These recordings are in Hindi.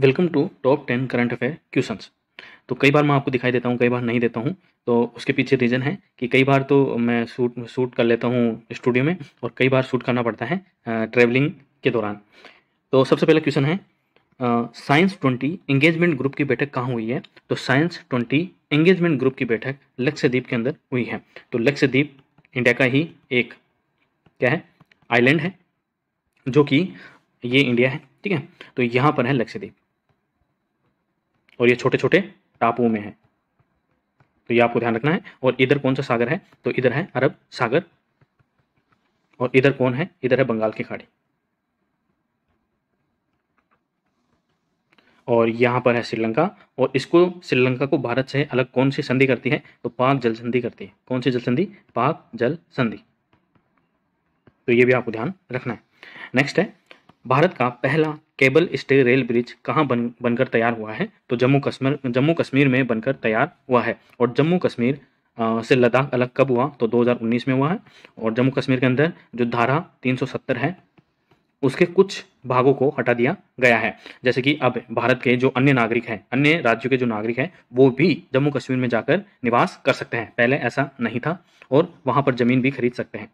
welcome to top ten current affair question तो कई बार मैं आपको दिखाई देता हूँ कई बार नहीं देता हूँ तो उसके पीछे रीज़न है कि कई बार तो मैं शूट शूट कर लेता हूँ स्टूडियो में और कई बार शूट करना पड़ता है ट्रैवलिंग के दौरान तो सबसे पहला क्वेश्चन है साइंस ट्वेंटी एंगेजमेंट ग्रुप की बैठक कहाँ हुई है तो साइंस ट्वेंटी एंगेजमेंट ग्रुप की बैठक लक्ष्यद्वीप के अंदर हुई है तो लक्ष्यद्वीप इंडिया का ही एक क्या है आइलैंड है जो कि ये इंडिया है ठीक है तो यहाँ पर है लक्ष्यद्वीप और ये छोटे छोटे टापुओं में है तो ये आपको ध्यान रखना है और इधर कौन सा सागर है तो इधर है अरब सागर और इधर कौन है इधर है बंगाल की खाड़ी और यहाँ पर है श्रीलंका और इसको श्रीलंका को भारत से अलग कौन सी संधि करती है तो पाक जल संधि करती है कौन सी जल संधि पाक जल संधि तो ये भी आपको ध्यान रखना है नेक्स्ट है भारत का पहला केबल स्टे रेल ब्रिज कहाँ बन बनकर तैयार हुआ है तो जम्मू कश्मीर जम्मू कश्मीर में बनकर तैयार हुआ है और जम्मू कश्मीर से लद्दाख अलग कब हुआ तो 2019 में हुआ है और जम्मू कश्मीर के अंदर जो धारा 370 है उसके कुछ भागों को हटा दिया गया है जैसे कि अब भारत के जो अन्य नागरिक हैं अन्य राज्यों के जो नागरिक हैं वो भी जम्मू कश्मीर में जाकर निवास कर सकते हैं पहले ऐसा नहीं था और वहाँ पर ज़मीन भी खरीद सकते हैं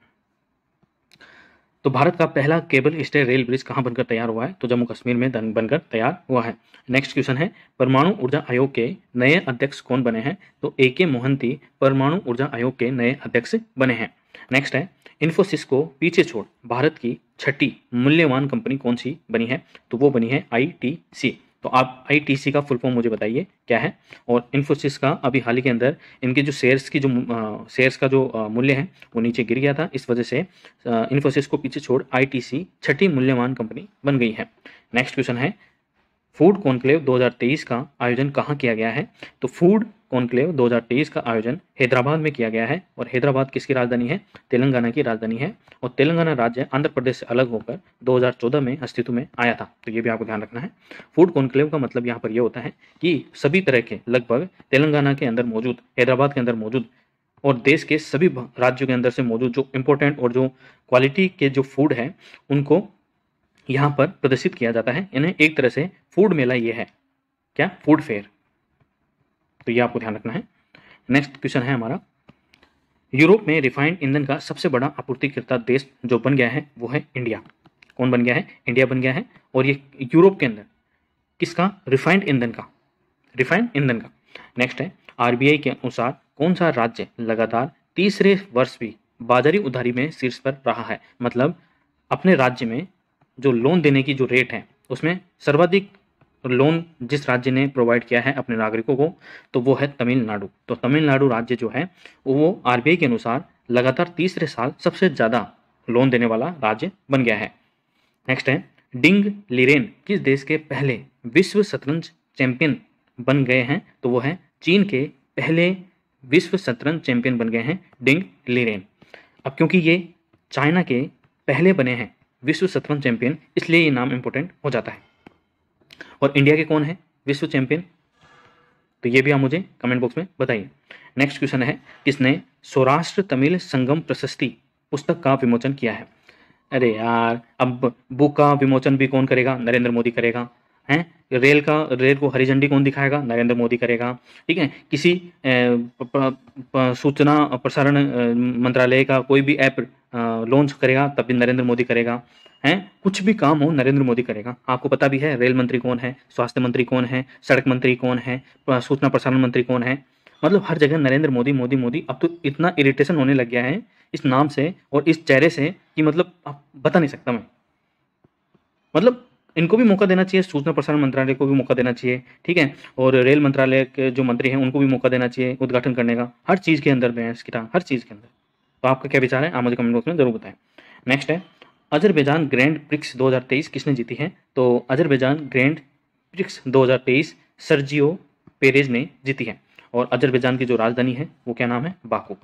तो भारत का पहला केबल स्टे रेल ब्रिज कहाँ बनकर तैयार हुआ है तो जम्मू कश्मीर में बनकर तैयार हुआ है नेक्स्ट क्वेश्चन है परमाणु ऊर्जा आयोग के नए अध्यक्ष कौन बने हैं तो ए के मोहंती परमाणु ऊर्जा आयोग के नए अध्यक्ष बने हैं नेक्स्ट है इन्फोसिस को पीछे छोड़ भारत की छठी मूल्यवान कंपनी कौन सी बनी है तो वो बनी है आई तो आप आई का फुल फॉर्म मुझे बताइए क्या है और इन्फोसिस का अभी हाल ही के अंदर इनके जो शेयर्स की जो शेयर्स का जो मूल्य है वो नीचे गिर गया था इस वजह से इन्फोसिस को पीछे छोड़ आई छठी मूल्यवान कंपनी बन गई है नेक्स्ट क्वेश्चन है फूड कॉन्क्लेव 2023 का आयोजन कहाँ किया गया है तो फूड कॉन्क्लेव 2023 का आयोजन हैदराबाद में किया गया है और हैदराबाद किसकी राजधानी है तेलंगाना की राजधानी है और तेलंगाना राज्य आंध्र प्रदेश से अलग होकर 2014 में अस्तित्व में आया था तो ये भी आपको ध्यान रखना है फूड कॉन्क्लेव का मतलब यहाँ पर यह होता है कि सभी तरह के लगभग तेलंगाना के अंदर मौजूद हैदराबाद के अंदर मौजूद और देश के सभी राज्यों के अंदर से मौजूद जो इम्पोर्टेंट और जो क्वालिटी के जो फूड हैं उनको यहाँ पर प्रदर्शित किया जाता है यानी एक तरह से फूड मेला ये है क्या फूड फेयर तो ये आपको ध्यान रखना है नेक्स्ट क्वेश्चन है हमारा यूरोप में रिफाइंड ईंधन का सबसे बड़ा आपूर्तिकर्ता देश जो बन गया है वो है इंडिया कौन बन गया है इंडिया बन गया है और ये यूरोप के अंदर किसका रिफाइंड ईंधन का रिफाइंड ईंधन का नेक्स्ट है आरबीआई के अनुसार कौन सा राज्य लगातार तीसरे वर्ष भी बाजारी उधारी में शीर्ष पर रहा है मतलब अपने राज्य में जो लोन देने की जो रेट है उसमें सर्वाधिक लोन तो जिस राज्य ने प्रोवाइड किया है अपने नागरिकों को तो वो है तमिलनाडु तो तमिलनाडु राज्य जो है वो आर के अनुसार लगातार तीसरे साल सबसे ज़्यादा लोन देने वाला राज्य बन गया है नेक्स्ट है डिंग लिरेन किस देश के पहले विश्व शतरंज चैंपियन बन गए हैं तो वो है चीन के पहले विश्व शतरंज चैंपियन बन गए हैं डिंग लिरेन अब क्योंकि ये चाइना के पहले बने हैं विश्व शतरंज चैंपियन इसलिए ये नाम इम्पोर्टेंट हो जाता है और इंडिया के कौन है विश्व चैंपियन तो ये भी आप मुझे कमेंट बॉक्स में बताइए नेक्स्ट क्वेश्चन है किसने सौराष्ट्र तमिल संगम प्रशस्ति पुस्तक का विमोचन किया है अरे यार अब बुक का विमोचन भी कौन करेगा नरेंद्र मोदी करेगा है रेल का रेल को हरी झंडी कौन दिखाएगा नरेंद्र मोदी करेगा ठीक है किसी प, प, प, सूचना प्रसारण मंत्रालय का कोई भी ऐप लॉन्च करेगा तब भी नरेंद्र मोदी करेगा हैं कुछ भी काम हो नरेंद्र मोदी करेगा आपको पता भी है रेल मंत्री कौन है स्वास्थ्य मंत्री कौन है सड़क मंत्री कौन है सूचना प्रसारण मंत्री कौन है मतलब हर जगह नरेंद्र मोदी मोदी मोदी अब तो इतना इरिटेशन होने लग गया है इस नाम से और इस चेहरे से कि मतलब आप बता नहीं सकता मैं मतलब इनको भी मौका देना चाहिए सूचना प्रसारण मंत्रालय को भी मौका देना चाहिए ठीक है और रेल मंत्रालय के जो मंत्री हैं उनको भी मौका देना चाहिए उद्घाटन करने का हर चीज़ के अंदर बैंस की हर चीज़ के अंदर तो आपका क्या विचार है आप मुझे कमेंट बॉक्स में जरूर बताएं नेक्स्ट है अजरबैजान ग्रैंड प्रिक्स 2023 किसने जीती है तो Azerbaijan grand prix 2023 Sergio Perez ने जीती है और अजरबैजान की जो राजधानी है वो क्या नाम है बाकू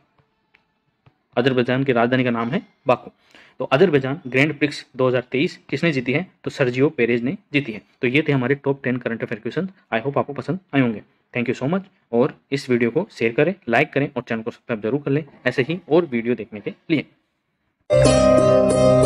अजरबैजान की राजधानी का नाम है बाकू तो अजरबैजान ग्रैंड प्रिक्स 2023 किसने जीती है तो सर्जियो पेरेज ने जीती है तो ये थे हमारे top ten current affair question I hope आपको पसंद आए होंगे थैंक यू सो मच और इस वीडियो को शेयर करें लाइक करें और चैनल को सब्सक्राइब जरूर कर लें ऐसे ही और वीडियो देखने के लिए